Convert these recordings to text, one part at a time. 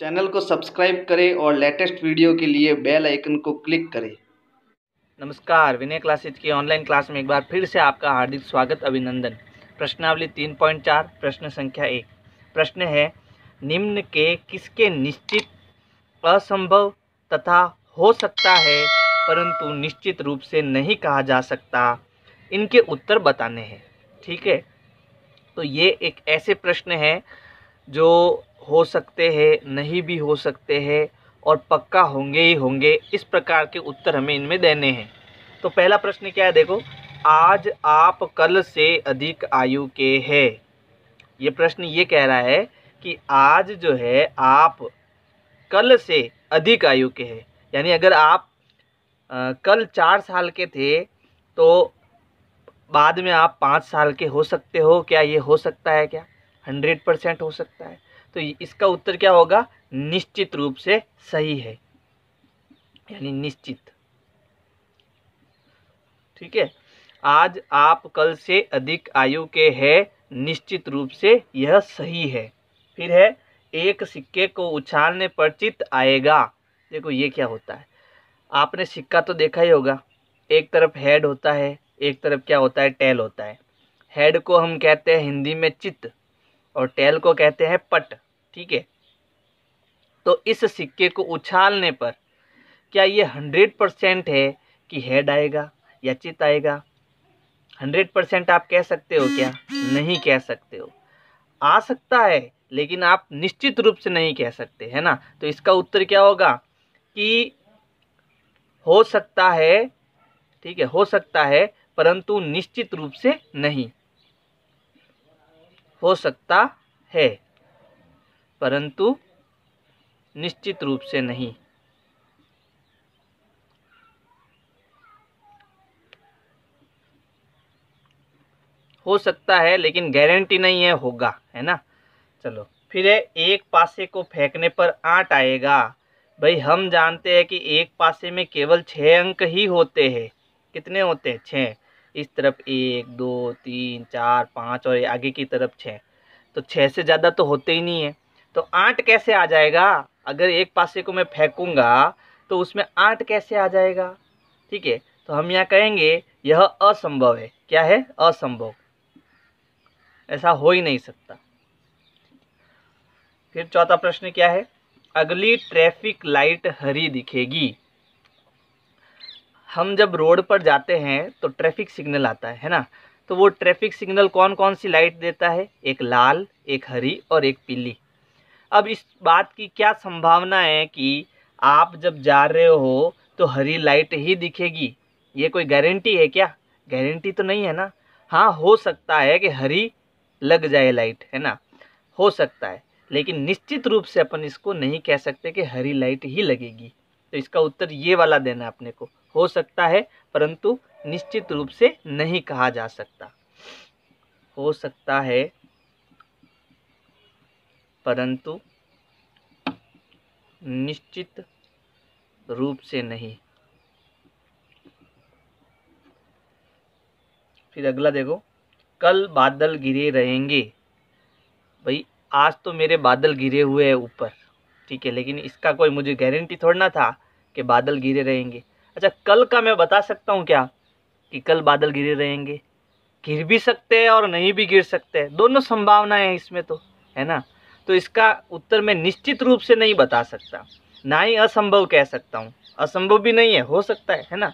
channel को subscribe करें और लेटेस्ट वीडियो के लिए बेल आइकन को क्लिक करें नमस्कार विनय क्लासेज की ऑनलाइन क्लास में एक बार फिर से आपका हार्दिक स्वागत अभिनंदन प्रश्नावली तीन पॉइंट चार प्रश्न संख्या एक प्रश्न है निम्न के किसके निश्चित असंभव तथा हो सकता है परंतु निश्चित रूप से नहीं कहा जा सकता इनके उत्तर बताने हैं ठीक है तो ये एक ऐसे प्रश्न है जो हो सकते हैं नहीं भी हो सकते हैं और पक्का होंगे ही होंगे इस प्रकार के उत्तर हमें इनमें देने हैं तो पहला प्रश्न क्या है देखो आज आप कल से अधिक आयु के हैं ये प्रश्न ये कह रहा है कि आज जो है आप कल से अधिक आयु के हैं यानी अगर आप आ, कल चार साल के थे तो बाद में आप पाँच साल के हो सकते हो क्या ये हो सकता है क्या हंड्रेड परसेंट हो सकता है तो इसका उत्तर क्या होगा निश्चित रूप से सही है यानी निश्चित ठीक है आज आप कल से अधिक आयु के हैं निश्चित रूप से यह सही है फिर है एक सिक्के को उछालने पर चित आएगा देखो ये क्या होता है आपने सिक्का तो देखा ही होगा एक तरफ हेड होता है एक तरफ क्या होता है टेल होता है हेड को हम कहते हैं हिंदी में चित्त और टेल को कहते हैं पट ठीक है तो इस सिक्के को उछालने पर क्या ये हंड्रेड परसेंट है कि हेड आएगा या चित आएगा हंड्रेड परसेंट आप कह सकते हो क्या नहीं कह सकते हो आ सकता है लेकिन आप निश्चित रूप से नहीं कह सकते है ना तो इसका उत्तर क्या होगा कि हो सकता है ठीक है हो सकता है परंतु निश्चित रूप से नहीं हो सकता है परंतु निश्चित रूप से नहीं हो सकता है लेकिन गारंटी नहीं है होगा है ना चलो फिर है एक पासे को फेंकने पर आठ आएगा भाई हम जानते हैं कि एक पासे में केवल छः अंक ही होते हैं कितने होते हैं छः इस तरफ एक दो तीन चार पाँच और आगे की तरफ छः तो छः से ज़्यादा तो होते ही नहीं है तो आठ कैसे आ जाएगा अगर एक पासे को मैं फेंकूँगा तो उसमें आठ कैसे आ जाएगा ठीक है तो हम यहाँ कहेंगे यह असंभव है क्या है असंभव ऐसा हो ही नहीं सकता फिर चौथा प्रश्न क्या है अगली ट्रैफिक लाइट हरी दिखेगी हम जब रोड पर जाते हैं तो ट्रैफिक सिग्नल आता है है ना तो वो ट्रैफिक सिग्नल कौन कौन सी लाइट देता है एक लाल एक हरी और एक पीली अब इस बात की क्या संभावना है कि आप जब जा रहे हो तो हरी लाइट ही दिखेगी ये कोई गारंटी है क्या गारंटी तो नहीं है ना हाँ हो सकता है कि हरी लग जाए लाइट है ना हो सकता है लेकिन निश्चित रूप से अपन इसको नहीं कह सकते कि हरी लाइट ही लगेगी तो इसका उत्तर ये वाला देना अपने को हो सकता है परंतु निश्चित रूप से नहीं कहा जा सकता हो सकता है परंतु निश्चित रूप से नहीं फिर अगला देखो कल बादल गिरे रहेंगे भाई आज तो मेरे बादल गिरे हुए हैं ऊपर ठीक है लेकिन इसका कोई मुझे गारंटी थोड़ा ना था कि बादल गिरे रहेंगे अच्छा कल का मैं बता सकता हूँ क्या कि कल बादल गिरे रहेंगे गिर भी सकते हैं और नहीं भी गिर सकते हैं दोनों संभावनाएं हैं इसमें तो है ना तो इसका उत्तर मैं निश्चित रूप से नहीं बता सकता ना ही असंभव कह सकता हूँ असंभव भी नहीं है हो सकता है है ना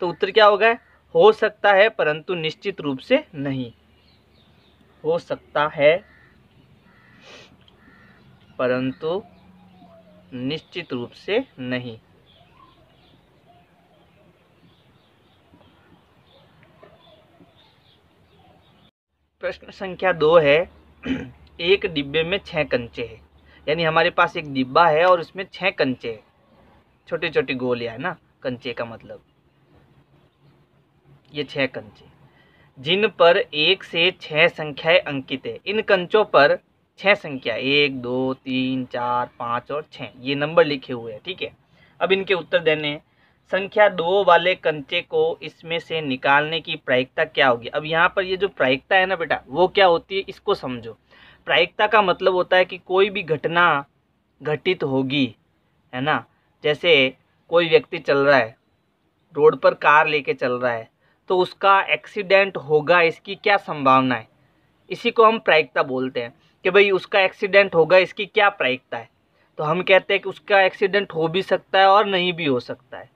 तो उत्तर क्या होगा हो सकता है परंतु निश्चित रूप से नहीं हो सकता है परंतु निश्चित रूप से नहीं प्रश्न संख्या दो है एक डिब्बे में छः कंचे हैं यानी हमारे पास एक डिब्बा है और उसमें छः कंचे हैं छोटी छोटी गोलियाँ है ना कंचे का मतलब ये छः कंचे जिन पर एक से छः संख्याएं अंकित है इन कंचों पर छः संख्या एक दो तीन चार पाँच और छः ये नंबर लिखे हुए हैं ठीक है अब इनके उत्तर देने संख्या दो वाले कंचे को इसमें से निकालने की प्रायिकता क्या होगी अब यहाँ पर ये जो प्रायिकता है ना बेटा वो क्या होती है इसको समझो प्रायिकता का मतलब होता है कि कोई भी घटना घटित होगी है ना जैसे कोई व्यक्ति चल रहा है रोड पर कार लेके चल रहा है तो उसका एक्सीडेंट होगा इसकी क्या संभावना है इसी को हम प्रायिकता बोलते हैं कि भाई उसका एक्सीडेंट होगा इसकी क्या प्रायिकता है तो हम कहते हैं कि उसका एक्सीडेंट हो भी सकता है और नहीं भी हो सकता है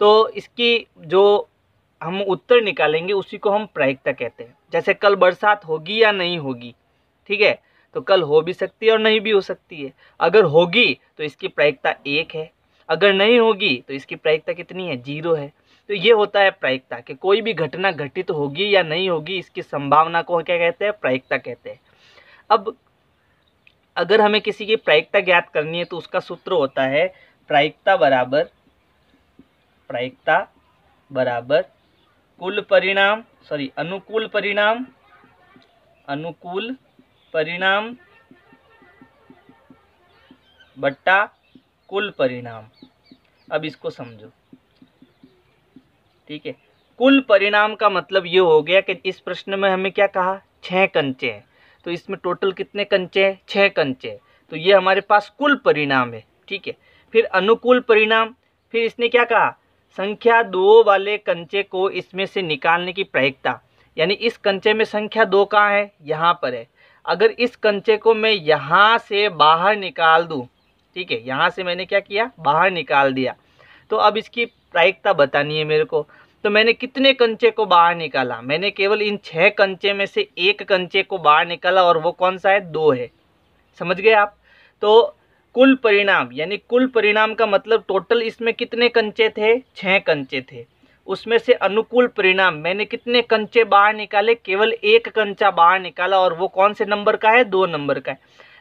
तो इसकी जो हम उत्तर निकालेंगे उसी को हम प्रायिकता कहते हैं जैसे कल बरसात होगी या नहीं होगी ठीक है तो कल हो भी सकती है और नहीं भी हो सकती है अगर होगी तो इसकी प्रायिकता एक है अगर नहीं होगी तो इसकी प्रायिकता कितनी है जीरो है तो ये होता है प्रायिकता कि कोई भी घटना घटित तो होगी या नहीं होगी इसकी संभावना को क्या कहते हैं प्रायिकता कहते हैं अब अगर हमें किसी की प्रायिकता ज्ञात करनी है तो उसका सूत्र होता है प्रायिकता बराबर प्रायिकता बराबर कुल परिणाम सॉरी अनुकूल परिणाम अनुकूल परिणाम बट्टा कुल परिणाम अब इसको समझो ठीक है कुल परिणाम का मतलब ये हो गया कि इस प्रश्न में हमें क्या कहा छः कंचे हैं तो इसमें टोटल कितने कंचे हैं छः कंचे तो ये हमारे पास कुल परिणाम है ठीक है फिर अनुकूल परिणाम फिर इसने क्या कहा संख्या दो वाले कंचे को इसमें से निकालने की प्रायिकता यानी इस कंचे में संख्या दो कहाँ है यहाँ पर है अगर इस कंचे को मैं यहाँ से बाहर निकाल दूँ ठीक है यहाँ से मैंने क्या किया बाहर निकाल दिया तो अब इसकी प्रायिकता बतानी है मेरे को तो मैंने कितने कंचे को बाहर निकाला मैंने केवल इन छः कंचे में से एक कंचे को बाहर निकाला और वो कौन सा है दो है समझ गए आप तो कुल परिणाम यानी कुल परिणाम का मतलब टोटल इसमें कितने कंचे थे छः कंचे थे उसमें से अनुकूल परिणाम मैंने कितने कंचे बाहर निकाले केवल एक कंचा बाहर निकाला और वो कौन से नंबर का है दो नंबर का है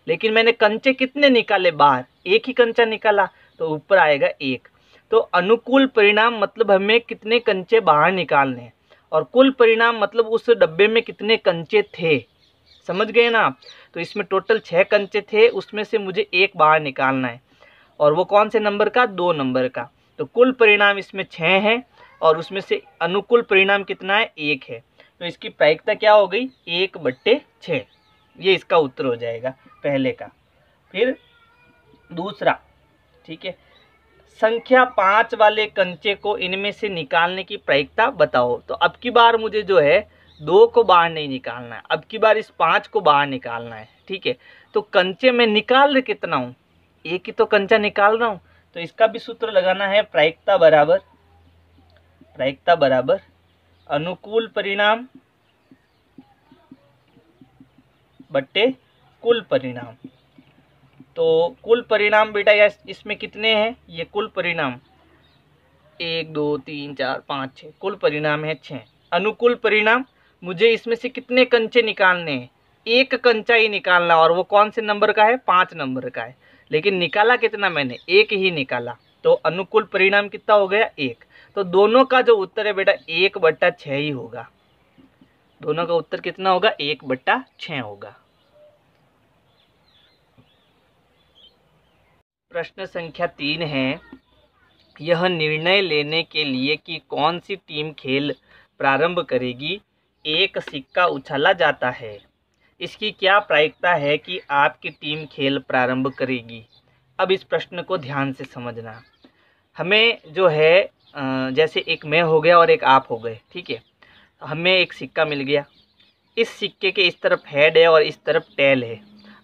लेकिन मैंने कंचे कितने निकाले बाहर एक ही कंचा निकाला तो ऊपर आएगा एक तो अनुकूल परिणाम मतलब हमें कितने कंचे बाहर निकालने हैं और कुल परिणाम मतलब उस डब्बे में कितने कंचे थे समझ गए ना आप तो इसमें टोटल छः कंचे थे उसमें से मुझे एक बाहर निकालना है और वो कौन से नंबर का दो नंबर का तो कुल परिणाम इसमें छः हैं और उसमें से अनुकूल परिणाम कितना है एक है तो इसकी प्रायिकता क्या हो गई एक बट्टे छः ये इसका उत्तर हो जाएगा पहले का फिर दूसरा ठीक है संख्या पाँच वाले कंचे को इनमें से निकालने की प्रायिकता बताओ तो अब की बार मुझे जो है दो को बाहर नहीं निकालना है अब की बार इस पाँच को बाहर निकालना है ठीक है तो कंचे में निकाल कितना हूँ एक ही तो कंचा निकाल रहा हूँ तो इसका भी सूत्र लगाना है प्रायिकता बराबर प्रायिकता बराबर अनुकूल परिणाम बट्टे कुल परिणाम तो कुल परिणाम बेटा या इसमें कितने हैं ये कुल परिणाम एक दो तीन चार पाँच छः कुल परिणाम है छः अनुकूल परिणाम मुझे इसमें से कितने कंचे निकालने हैं एक कंचा ही निकालना और वो कौन से नंबर का है पाँच नंबर का है लेकिन निकाला कितना मैंने एक ही निकाला तो अनुकूल परिणाम कितना हो गया एक तो दोनों का जो उत्तर है बेटा एक बट्टा छ ही होगा दोनों का उत्तर कितना होगा एक बट्टा छः होगा प्रश्न संख्या तीन है यह निर्णय लेने के लिए कि कौन सी टीम खेल प्रारंभ करेगी एक सिक्का उछाला जाता है इसकी क्या प्रायिकता है कि आपकी टीम खेल प्रारंभ करेगी अब इस प्रश्न को ध्यान से समझना हमें जो है जैसे एक मैं हो गया और एक आप हो गए ठीक है हमें एक सिक्का मिल गया इस सिक्के के इस तरफ हेड है और इस तरफ टेल है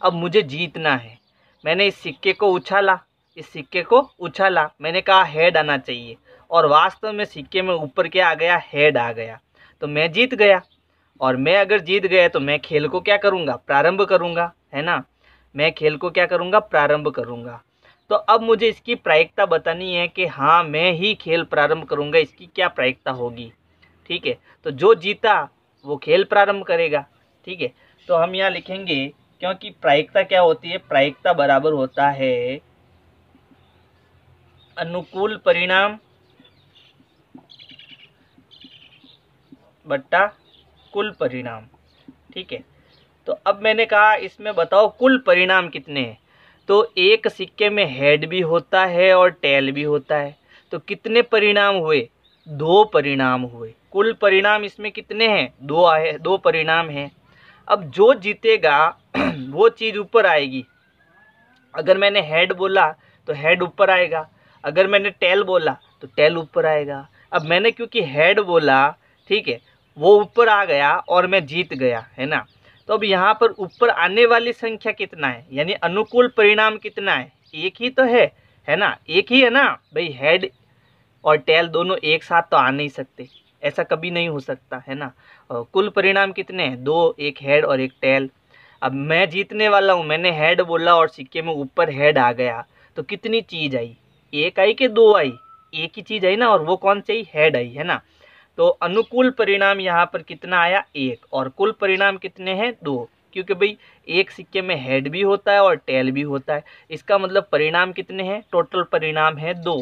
अब मुझे जीतना है मैंने इस सिक्के को उछाला इस सिक्के को उछाला मैंने कहा हेड आना चाहिए और वास्तव में सिक्के में ऊपर क्या आ गया हेड आ गया तो मैं जीत गया और मैं अगर जीत गया तो मैं खेल को क्या करूँगा प्रारंभ करूँगा है ना मैं खेल को क्या करूँगा प्रारंभ करूँगा तो अब मुझे इसकी प्रायिकता बतानी है कि हाँ मैं ही खेल प्रारंभ करूँगा इसकी क्या प्रायिकता होगी ठीक है तो जो जीता वो खेल प्रारंभ करेगा ठीक है तो हम यहाँ लिखेंगे क्योंकि प्रायिकता क्या होती है प्रायिकता बराबर होता है अनुकूल परिणाम बट्टा कुल परिणाम ठीक है तो अब मैंने कहा इसमें बताओ कुल परिणाम कितने हैं तो एक सिक्के में हेड भी होता है और टेल भी होता है तो कितने परिणाम हुए दो परिणाम हुए कुल परिणाम इसमें कितने हैं दो आए दो परिणाम हैं अब जो जीतेगा वो चीज़ ऊपर आएगी अगर मैंने हेड बोला तो हेड ऊपर आएगा अगर मैंने टेल बोला तो टेल ऊपर आएगा अब मैंने क्योंकि हेड बोला ठीक है वो ऊपर आ गया और मैं जीत गया है ना तो अब यहाँ पर ऊपर आने वाली संख्या कितना है यानी अनुकूल परिणाम कितना है एक ही तो है है ना एक ही है ना भाई हेड और टेल दोनों एक साथ तो आ नहीं सकते ऐसा कभी नहीं हो सकता है ना कुल परिणाम कितने हैं दो एक हेड और एक टेल अब मैं जीतने वाला हूँ मैंने हेड बोला और सिक्के में ऊपर हेड आ गया तो कितनी चीज़ आई एक आई कि दो आई एक ही चीज़ आई ना और वो कौन सी आई हेड आई है ना तो अनुकूल परिणाम यहाँ पर कितना आया एक और कुल परिणाम कितने हैं दो क्योंकि भाई एक सिक्के में हेड भी होता है और टेल भी होता है इसका मतलब परिणाम कितने हैं टोटल परिणाम है दो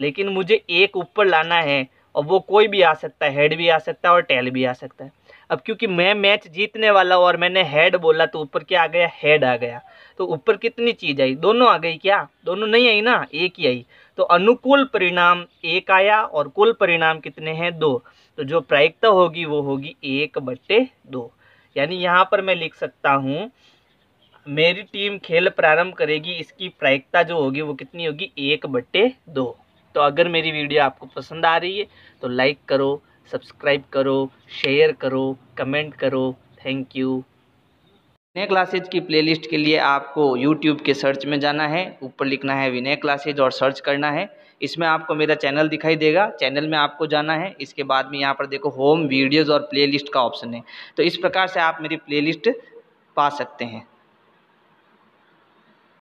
लेकिन मुझे एक ऊपर लाना है और वो कोई भी आ सकता है हेड भी आ सकता है और टेल भी आ सकता है अब क्योंकि मैं मैच जीतने वाला हूँ और मैंने हेड बोला तो ऊपर क्या आ गया हेड आ गया तो ऊपर कितनी चीज़ आई दोनों आ गई क्या दोनों नहीं आई ना एक ही आई तो अनुकूल परिणाम एक आया और कुल परिणाम कितने हैं दो तो जो प्रायिकता होगी वो होगी एक बट्टे दो यानी यहाँ पर मैं लिख सकता हूँ मेरी टीम खेल प्रारंभ करेगी इसकी प्रायिकता जो होगी वो कितनी होगी एक बट्टे दो तो अगर मेरी वीडियो आपको पसंद आ रही है तो लाइक करो सब्सक्राइब करो शेयर करो कमेंट करो थैंक यू विनय क्लासेज की प्लेलिस्ट के लिए आपको यूट्यूब के सर्च में जाना है ऊपर लिखना है विनय क्लासेज और सर्च करना है इसमें आपको मेरा चैनल दिखाई देगा चैनल में आपको जाना है इसके बाद में यहाँ पर देखो होम वीडियोज़ और प्लेलिस्ट का ऑप्शन है तो इस प्रकार से आप मेरी प्लेलिस्ट पा सकते हैं